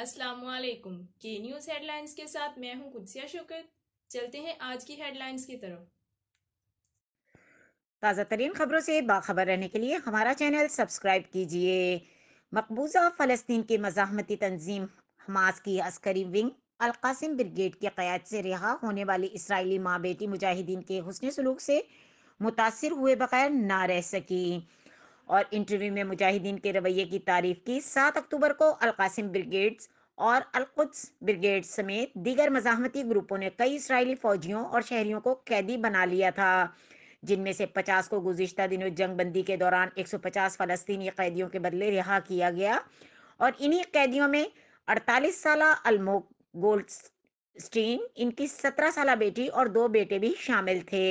अस्सलाम वालेकुम के न्यूज़ हेडलाइंस के साथ मैं हूं कुदसिया शुक्र चलते हैं आज की हेडलाइंस की तरफ ताज़ा तरीन खबरों से बाखबर रहने के लिए हमारा चैनल सब्सक्राइब कीजिए मकबूजा फ़लस्तीन की मजामती तंजीम हमास की अस्करी विंग अलकासिम ब्रिगेड की क़याद से रिहा होने वाली इसराइली माँ बेटी मुजाहिदीन के हसन सलूक से मुतासर हुए बगैर ना रह सकी और इंटरव्यू में मुजाहिदीन के रवैये की तारीफ की सात अक्टूबर को अलकासिम ब्रिगेड्स और अलकुद्स ब्रिगेड समेत दीगर मजामती ग्रुपों ने कई इसराइली फौजियों और शहरियों को कैदी बना लिया था जिनमें से 50 को गुजशत दिनों जंगबंदी के दौरान 150 फलस्तीनी कैदियों के बदले रिहा किया गया और इन्हीं कैदियों में 48 साल अलमो गोल्ड स्टीन इनकी 17 साल बेटी और दो बेटे भी शामिल थे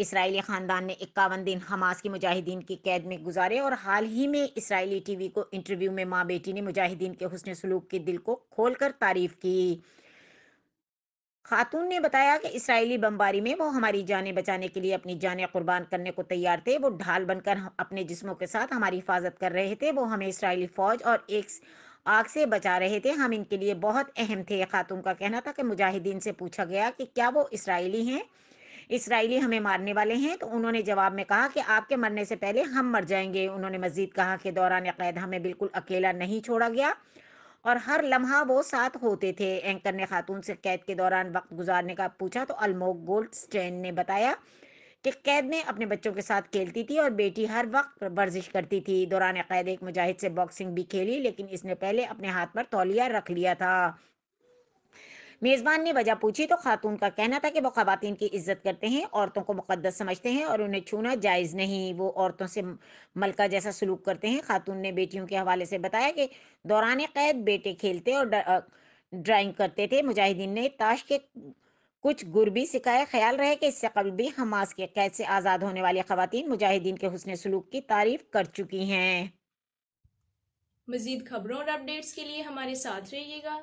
इसराइली ख़ानदान ने इक्यावन दिन हमास के मुजाहिदीन की कैद में गुजारे और हाल ही में इसराइली टीवी को इंटरव्यू में माँ बेटी ने मुजाहिदीन के हसन सलूक के दिल को खोलकर तारीफ की खातून ने बताया कि इसराइली बमबारी में वो हमारी जानें बचाने के लिए अपनी जानें कुर्बान करने को तैयार थे वो ढाल बनकर अपने जिस्मों के साथ हमारी हिफाजत कर रहे थे वो हमें इसराइली फ़ौज और एक आग से बचा रहे थे हम इनके लिए बहुत अहम थे खातून का कहना था कि मुजाहिदीन से पूछा गया कि क्या वो इसराइली हैं इसराइली हमें मारने वाले हैं तो उन्होंने जवाब में कहा कि आपके मरने से पहले हम मर जाएंगे उन्होंने मजीद कहा कि दौरान कैद हमें बिल्कुल अकेला नहीं छोड़ा गया और हर लम्हा वो साथ होते थे एंकर ने खातून से कैद के दौरान वक्त गुजारने का पूछा तो अलमोक स्टैन ने बताया कि कैद में अपने बच्चों के साथ खेलती थी और बेटी हर वक्त वर्जिश करती थी दौरान कैद एक मुजाहिद से बॉक्सिंग भी खेली लेकिन इसने पहले अपने हाथ पर तौलिया रख लिया था मेज़बान ने वजह पूछी तो खातून का कहना था कि वो खातन की इज्जत करते हैं औरतों को मुकदस समझते हैं और उन्हें छूना जायज़ नहीं वो औरतों से मलका जैसा सलूक करते हैं खातून ने बेटियों के हवाले से बताया कि दौरान कैद बेटे खेलते और ड्राइंग करते थे मुजाहिदीन ने ताश के कुछ गुर भी सिखाए ख्याल रहे कि इससे कबल भी हमास के कैद से आज़ाद होने वाली खातन मुजाहिदीन के हसन सलूक की तारीफ कर चुकी हैं मजीद खबरों और अपडेट्स के लिए हमारे साथ रहिएगा